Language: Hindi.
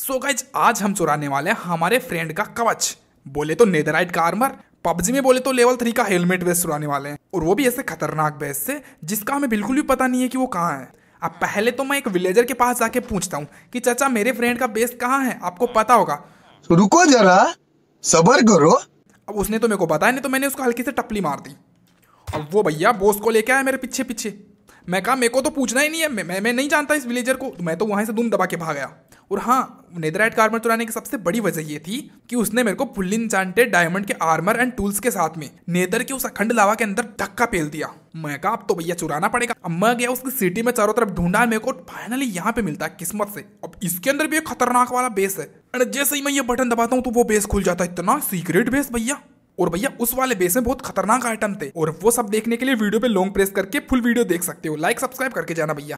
सो so गाइज आज हम चुराने वाले हैं हमारे फ्रेंड का कवच बोले तो नेदराइट का आर्मर पबजी में बोले तो लेवल थ्री का हेलमेट बेस चुराने वाले हैं और वो भी ऐसे खतरनाक बेस से जिसका हमें बिल्कुल भी पता नहीं है कि वो कहाँ है अब पहले तो मैं एक विलेजर के पास जाके पूछता हूँ कि चाचा मेरे फ्रेंड का बेस कहाँ है आपको पता होगा तो रुको जरा सबर करो अब उसने तो मेरे को बताया नहीं तो मैंने उसको हल्की से टपली मार दी अब वो भैया बोस को लेके आया मेरे पीछे पीछे मैं कहा मेरे को तो पूछना ही नहीं है मैं मैं नहीं जानता इस विलेजर को मैं तो वहाँ से दुम दबा के भाग गया और हाँ नेदराइट आर्मर चुराने की सबसे बड़ी वजह ये थी कि उसने मेरे को फुल्ली इंचांटेड डायमंड के आर्मर एंड टूल्स के साथ में नेदर के उस अखंड लावा के अंदर धक्का पेल दिया मैं कहा अब तो भैया चुराना पड़ेगा अब मैं गया उसकी सिटी में चारों तरफ ढूंढा मेरे को फाइनली यहाँ पे मिलता है किस्मत से अब इसके अंदर भी एक खतरनाक वाला बेस है जैसे ही मैं ये बटन दबाता हूँ तो वो बेस खुल जाता है इतना सीक्रेट बेस भैया और भैया उस वाले बेस में बहुत खतरनाक आइटम थे और वो सब देखने के लिए वीडियो पे लॉन्ग प्रेस करके फुल वीडियो देख सकते हो लाइक सब्सक्राइब करके जाना भैया